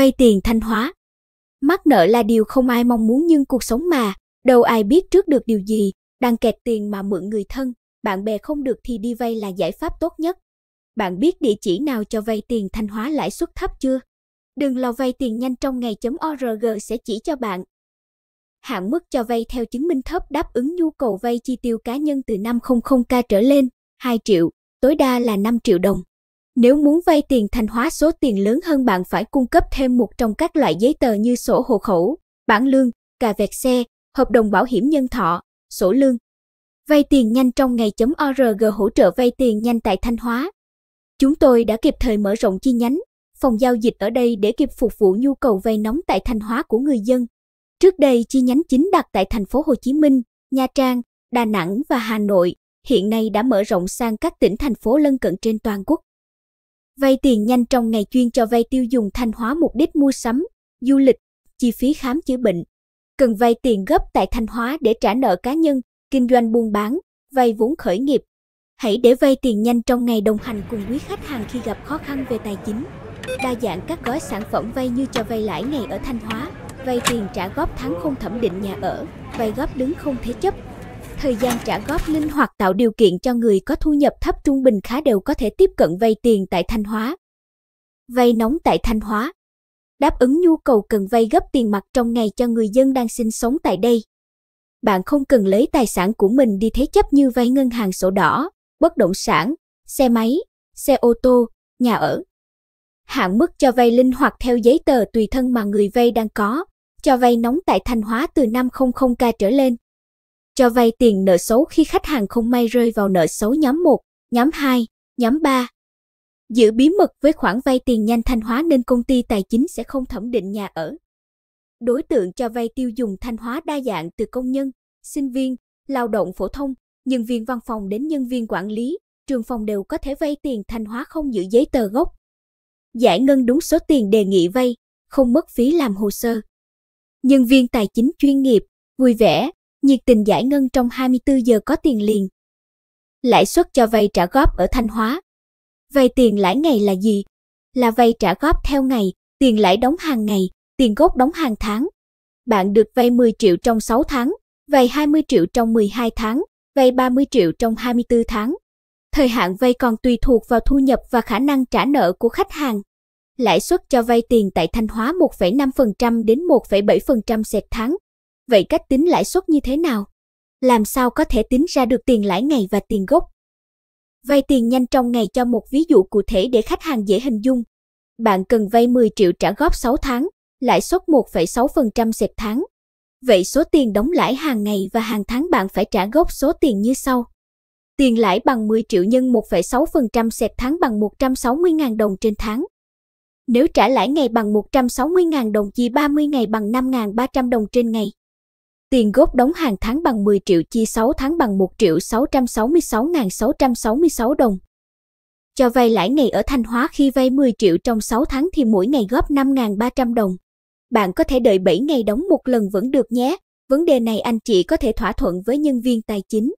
vay tiền thanh hóa. Mắc nợ là điều không ai mong muốn nhưng cuộc sống mà, đâu ai biết trước được điều gì, đang kẹt tiền mà mượn người thân, bạn bè không được thì đi vay là giải pháp tốt nhất. Bạn biết địa chỉ nào cho vay tiền thanh hóa lãi suất thấp chưa? Đừng lo vay tiền nhanh trong ngày.org sẽ chỉ cho bạn. Hạn mức cho vay theo chứng minh thấp đáp ứng nhu cầu vay chi tiêu cá nhân từ 500k trở lên, 2 triệu, tối đa là 5 triệu đồng. Nếu muốn vay tiền thanh hóa số tiền lớn hơn bạn phải cung cấp thêm một trong các loại giấy tờ như sổ hộ khẩu, bản lương, cà vẹt xe, hợp đồng bảo hiểm nhân thọ, sổ lương. Vay tiền nhanh trong ngày.org hỗ trợ vay tiền nhanh tại Thanh Hóa. Chúng tôi đã kịp thời mở rộng chi nhánh, phòng giao dịch ở đây để kịp phục vụ nhu cầu vay nóng tại Thanh Hóa của người dân. Trước đây chi nhánh chính đặt tại thành phố Hồ Chí Minh, Nha Trang, Đà Nẵng và Hà Nội, hiện nay đã mở rộng sang các tỉnh thành phố lân cận trên toàn quốc. Vay tiền nhanh trong ngày chuyên cho vay tiêu dùng thanh hóa mục đích mua sắm, du lịch, chi phí khám chữa bệnh. Cần vay tiền gấp tại thanh hóa để trả nợ cá nhân, kinh doanh buôn bán, vay vốn khởi nghiệp. Hãy để vay tiền nhanh trong ngày đồng hành cùng quý khách hàng khi gặp khó khăn về tài chính. Đa dạng các gói sản phẩm vay như cho vay lãi ngày ở Thanh Hóa, vay tiền trả góp tháng không thẩm định nhà ở, vay góp đứng không thế chấp, Thời gian trả góp linh hoạt tạo điều kiện cho người có thu nhập thấp trung bình khá đều có thể tiếp cận vay tiền tại Thanh Hóa. Vay nóng tại Thanh Hóa Đáp ứng nhu cầu cần vay gấp tiền mặt trong ngày cho người dân đang sinh sống tại đây. Bạn không cần lấy tài sản của mình đi thế chấp như vay ngân hàng sổ đỏ, bất động sản, xe máy, xe ô tô, nhà ở. Hạn mức cho vay linh hoạt theo giấy tờ tùy thân mà người vay đang có, cho vay nóng tại Thanh Hóa từ 500k trở lên cho vay tiền nợ xấu khi khách hàng không may rơi vào nợ xấu nhóm 1, nhóm 2, nhóm 3. Giữ bí mật với khoản vay tiền nhanh Thanh Hóa nên công ty tài chính sẽ không thẩm định nhà ở. Đối tượng cho vay tiêu dùng Thanh Hóa đa dạng từ công nhân, sinh viên, lao động phổ thông, nhân viên văn phòng đến nhân viên quản lý, trường phòng đều có thể vay tiền Thanh Hóa không giữ giấy tờ gốc. Giải ngân đúng số tiền đề nghị vay, không mất phí làm hồ sơ. Nhân viên tài chính chuyên nghiệp, vui vẻ, nhiệt tình giải ngân trong 24 giờ có tiền liền. Lãi suất cho vay trả góp ở Thanh Hóa. Vay tiền lãi ngày là gì? Là vay trả góp theo ngày, tiền lãi đóng hàng ngày, tiền gốc đóng hàng tháng. Bạn được vay 10 triệu trong 6 tháng, vay 20 triệu trong 12 tháng, vay 30 triệu trong 24 tháng. Thời hạn vay còn tùy thuộc vào thu nhập và khả năng trả nợ của khách hàng. Lãi suất cho vay tiền tại Thanh Hóa 1,5% đến 1,7% sẹt tháng, Vậy cách tính lãi suất như thế nào? Làm sao có thể tính ra được tiền lãi ngày và tiền gốc? Vay tiền nhanh trong ngày cho một ví dụ cụ thể để khách hàng dễ hình dung. Bạn cần vay 10 triệu trả góp 6 tháng, lãi suất 1,6% sệp tháng. Vậy số tiền đóng lãi hàng ngày và hàng tháng bạn phải trả gốc số tiền như sau. Tiền lãi bằng 10 triệu nhân 1,6% sệp tháng bằng 160.000 đồng trên tháng. Nếu trả lãi ngày bằng 160.000 đồng chia 30 ngày bằng 5.300 đồng trên ngày. Tiền gốc đóng hàng tháng bằng 10 triệu chia 6 tháng bằng 1 triệu 666.666 đồng. Cho vay lãi ngày ở Thanh Hóa khi vay 10 triệu trong 6 tháng thì mỗi ngày góp 5.300 đồng. Bạn có thể đợi 7 ngày đóng một lần vẫn được nhé. Vấn đề này anh chị có thể thỏa thuận với nhân viên tài chính.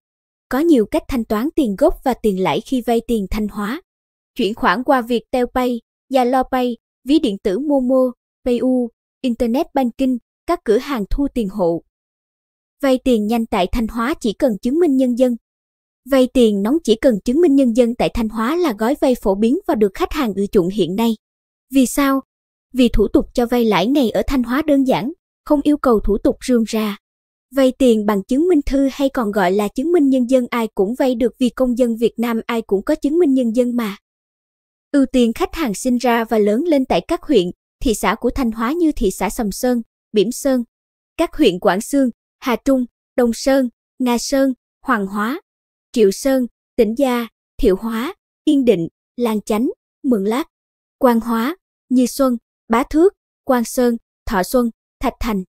Có nhiều cách thanh toán tiền gốc và tiền lãi khi vay tiền Thanh Hóa. Chuyển khoản qua Viettel Pay, Zalo Pay, ví điện tử Momo, PayU, Internet Banking, các cửa hàng thu tiền hộ. Vay tiền nhanh tại Thanh Hóa chỉ cần chứng minh nhân dân. Vay tiền nóng chỉ cần chứng minh nhân dân tại Thanh Hóa là gói vay phổ biến và được khách hàng ưa chuộng hiện nay. Vì sao? Vì thủ tục cho vay lãi ngày ở Thanh Hóa đơn giản, không yêu cầu thủ tục rườm ra. Vay tiền bằng chứng minh thư hay còn gọi là chứng minh nhân dân ai cũng vay được vì công dân Việt Nam ai cũng có chứng minh nhân dân mà. Ưu tiên khách hàng sinh ra và lớn lên tại các huyện, thị xã của Thanh Hóa như thị xã Sầm Sơn, Bỉm Sơn, các huyện Quảng Sương, Hà Trung, Đông Sơn, Nga Sơn, Hoàng Hóa, Triệu Sơn, Tĩnh Gia, Thiệu Hóa, Yên Định, Lan Chánh, Mường Lát, Quan Hóa, Như Xuân, Bá Thước, Quang Sơn, Thọ Xuân, Thạch Thành,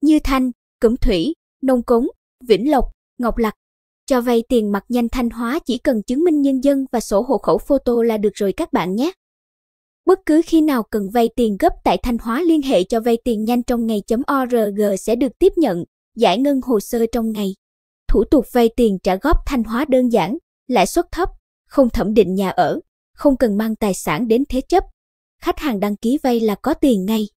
Như Thanh, Cẩm Thủy, Nông Cống, Vĩnh Lộc, Ngọc Lặc. Cho vay tiền mặt nhanh Thanh Hóa chỉ cần chứng minh nhân dân và sổ hộ khẩu photo là được rồi các bạn nhé. Bất cứ khi nào cần vay tiền gấp tại Thanh Hóa liên hệ cho vay tiền nhanh trong ngày.org sẽ được tiếp nhận giải ngân hồ sơ trong ngày. Thủ tục vay tiền trả góp thanh hóa đơn giản, lãi suất thấp, không thẩm định nhà ở, không cần mang tài sản đến thế chấp. Khách hàng đăng ký vay là có tiền ngay.